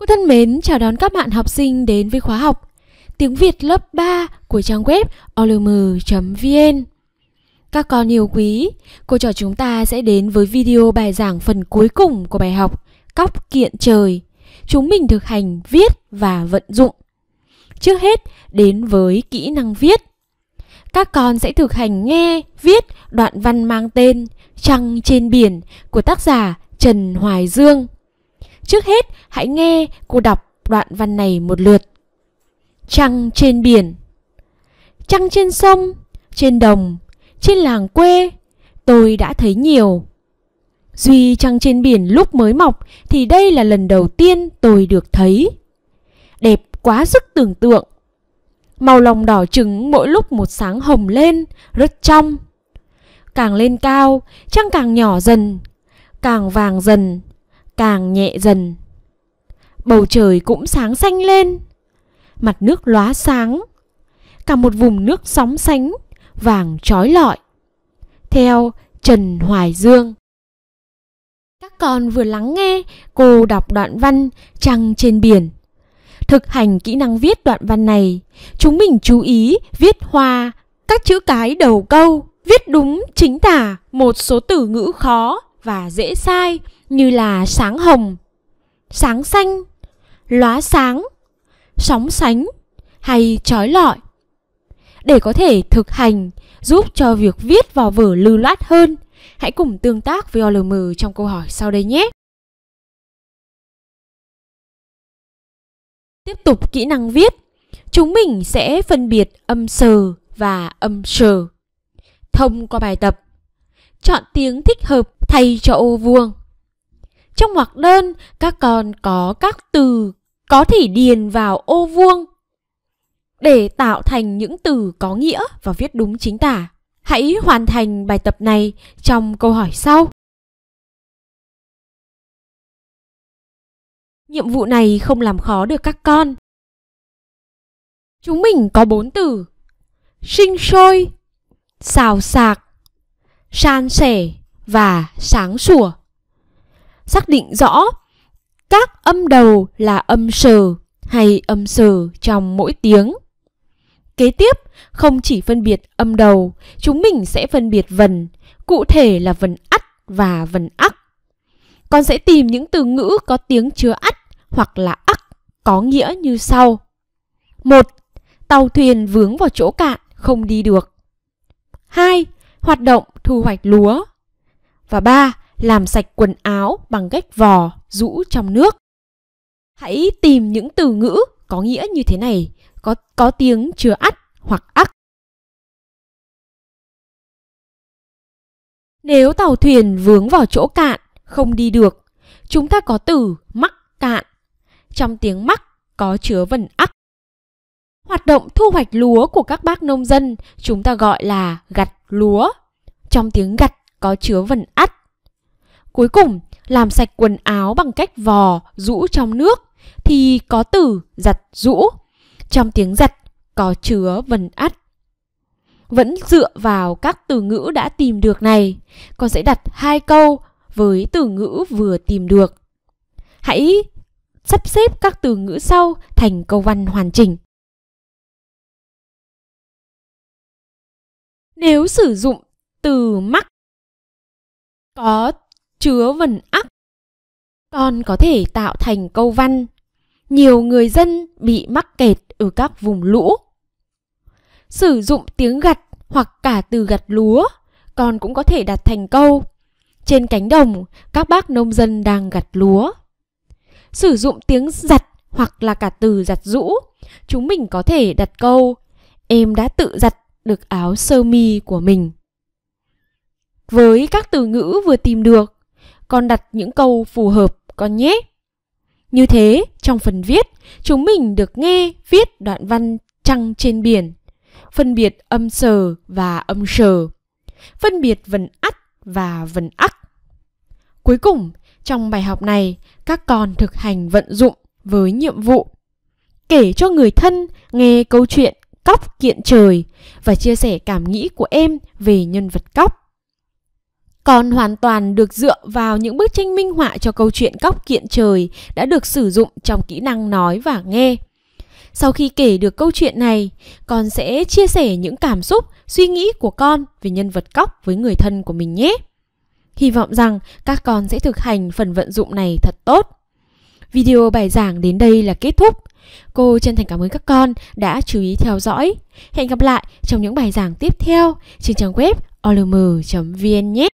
Cô thân mến, chào đón các bạn học sinh đến với khóa học Tiếng Việt lớp 3 của trang web olm.vn Các con yêu quý, cô trò chúng ta sẽ đến với video bài giảng phần cuối cùng của bài học Cóc kiện trời Chúng mình thực hành viết và vận dụng Trước hết, đến với kỹ năng viết các con sẽ thực hành nghe, viết đoạn văn mang tên Trăng trên biển của tác giả Trần Hoài Dương. Trước hết, hãy nghe cô đọc đoạn văn này một lượt. Trăng trên biển Trăng trên sông, trên đồng, trên làng quê, tôi đã thấy nhiều. Duy trăng trên biển lúc mới mọc thì đây là lần đầu tiên tôi được thấy. Đẹp quá sức tưởng tượng. Màu lòng đỏ trứng mỗi lúc một sáng hồng lên, rất trong. Càng lên cao, trăng càng nhỏ dần, càng vàng dần, càng nhẹ dần. Bầu trời cũng sáng xanh lên, mặt nước lóa sáng, cả một vùng nước sóng sánh, vàng trói lọi. Theo Trần Hoài Dương Các con vừa lắng nghe cô đọc đoạn văn Trăng trên biển. Thực hành kỹ năng viết đoạn văn này, chúng mình chú ý viết hoa, các chữ cái đầu câu, viết đúng chính tả một số từ ngữ khó và dễ sai như là sáng hồng, sáng xanh, lóa sáng, sóng sánh hay trói lọi. Để có thể thực hành giúp cho việc viết vào vở lưu loát hơn, hãy cùng tương tác với OLM trong câu hỏi sau đây nhé. Tiếp tục kỹ năng viết, chúng mình sẽ phân biệt âm sờ và âm sờ. Thông qua bài tập, chọn tiếng thích hợp thay cho ô vuông. Trong ngoặc đơn, các con có các từ có thể điền vào ô vuông để tạo thành những từ có nghĩa và viết đúng chính tả. Hãy hoàn thành bài tập này trong câu hỏi sau. Nhiệm vụ này không làm khó được các con. Chúng mình có bốn từ. Sinh sôi, xào sạc, san sẻ và sáng sủa xác định rõ các âm đầu là âm sờ hay âm sờ trong mỗi tiếng. Kế tiếp, không chỉ phân biệt âm đầu, chúng mình sẽ phân biệt vần, cụ thể là vần ắt và vần ắc. Con sẽ tìm những từ ngữ có tiếng chứa ắt hoặc là ắc có nghĩa như sau. một Tàu thuyền vướng vào chỗ cạn, không đi được. 2. Hoạt động thu hoạch lúa. Và 3 làm sạch quần áo bằng cách vò, rũ trong nước. Hãy tìm những từ ngữ có nghĩa như thế này, có có tiếng chứa ắt hoặc ắc. Nếu tàu thuyền vướng vào chỗ cạn, không đi được, chúng ta có từ mắc cạn. Trong tiếng mắc có chứa vần ắc. Hoạt động thu hoạch lúa của các bác nông dân chúng ta gọi là gặt lúa. Trong tiếng gặt có chứa vần ắt. Cuối cùng, làm sạch quần áo bằng cách vò, rũ trong nước thì có từ giặt rũ. Trong tiếng giặt có chứa vần ắt. Vẫn dựa vào các từ ngữ đã tìm được này, con sẽ đặt hai câu với từ ngữ vừa tìm được. Hãy sắp xếp các từ ngữ sau thành câu văn hoàn chỉnh. Nếu sử dụng từ mắc có chứa vần ắc còn có thể tạo thành câu văn nhiều người dân bị mắc kẹt ở các vùng lũ sử dụng tiếng gặt hoặc cả từ gặt lúa còn cũng có thể đặt thành câu trên cánh đồng các bác nông dân đang gặt lúa sử dụng tiếng giặt hoặc là cả từ giặt rũ chúng mình có thể đặt câu em đã tự giặt được áo sơ mi của mình với các từ ngữ vừa tìm được con đặt những câu phù hợp con nhé. Như thế, trong phần viết, chúng mình được nghe viết đoạn văn trăng trên biển, phân biệt âm sờ và âm sờ, phân biệt vần ắt và vần ắc. Cuối cùng, trong bài học này, các con thực hành vận dụng với nhiệm vụ kể cho người thân nghe câu chuyện cóc kiện trời và chia sẻ cảm nghĩ của em về nhân vật cóc còn hoàn toàn được dựa vào những bức tranh minh họa cho câu chuyện cóc kiện trời đã được sử dụng trong kỹ năng nói và nghe. Sau khi kể được câu chuyện này, con sẽ chia sẻ những cảm xúc, suy nghĩ của con về nhân vật cóc với người thân của mình nhé. Hy vọng rằng các con sẽ thực hành phần vận dụng này thật tốt. Video bài giảng đến đây là kết thúc. Cô chân thành cảm ơn các con đã chú ý theo dõi. Hẹn gặp lại trong những bài giảng tiếp theo trên trang web olm.vn nhé.